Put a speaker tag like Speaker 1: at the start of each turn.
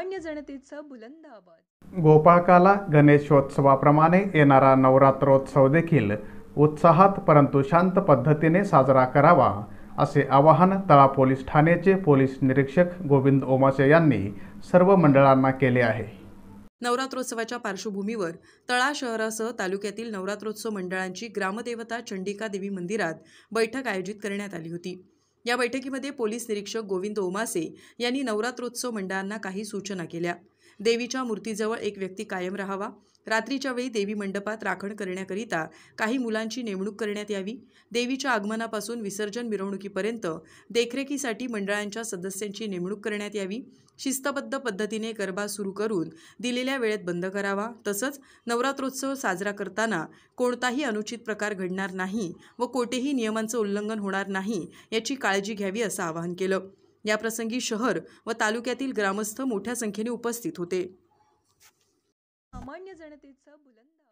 Speaker 1: सामान्य जनतेचं बुलंद
Speaker 2: आवाज गोपाळकाला गणेशोत्सवाप्रमाणे येणारा नवरात्रोत्सव देखील उत्साहात परंतु शांत पद्धतीने साजरा करावा असे आवाहन तळा पोलीस ठाण्याचे पोलीस निरीक्षक गोविंद ओमासे यांनी सर्व मंडळांना केले आहे
Speaker 3: नवरात्रोत्सवाच्या पार्श्वभूमीवर तळा शहरासह तालुक्यातील नवरात्रोत्सव मंडळांची ग्रामदेवता चंडिका देवी मंदिरात बैठक आयोजित करण्यात आली होती या बैठकीमध्ये पोलीस निरीक्षक गोविंद ओमासे यांनी नवरात्रोत्सव मंडळांना काही सूचना केल्या देवीच्या मूर्तीजवळ एक व्यक्ती कायम राहावा रात्रीच्या वेळी देवी मंडपात राखण करण्याकरिता काही मुलांची नेमणूक करण्यात यावी देवीच्या आगमनापासून विसर्जन मिरवणुकीपर्यंत देखरेखीसाठी मंडळांच्या सदस्यांची नेमणूक करण्यात यावी शिस्तबद्ध पद्धतीने गरबा सुरू करून दिलेल्या वेळेत बंद करावा तसंच नवरात्रोत्सव साजरा करताना कोणताही अनुचित प्रकार घडणार नाही व कोठेही नियमांचं उल्लंघन होणार नाही याची काळजी घ्यावी असं आवाहन केलं याप्रसंगी शहर व तालुक्यातील ग्रामस्थ मोठ्या संख्येने उपस्थित होते
Speaker 1: सामान्य बुलंद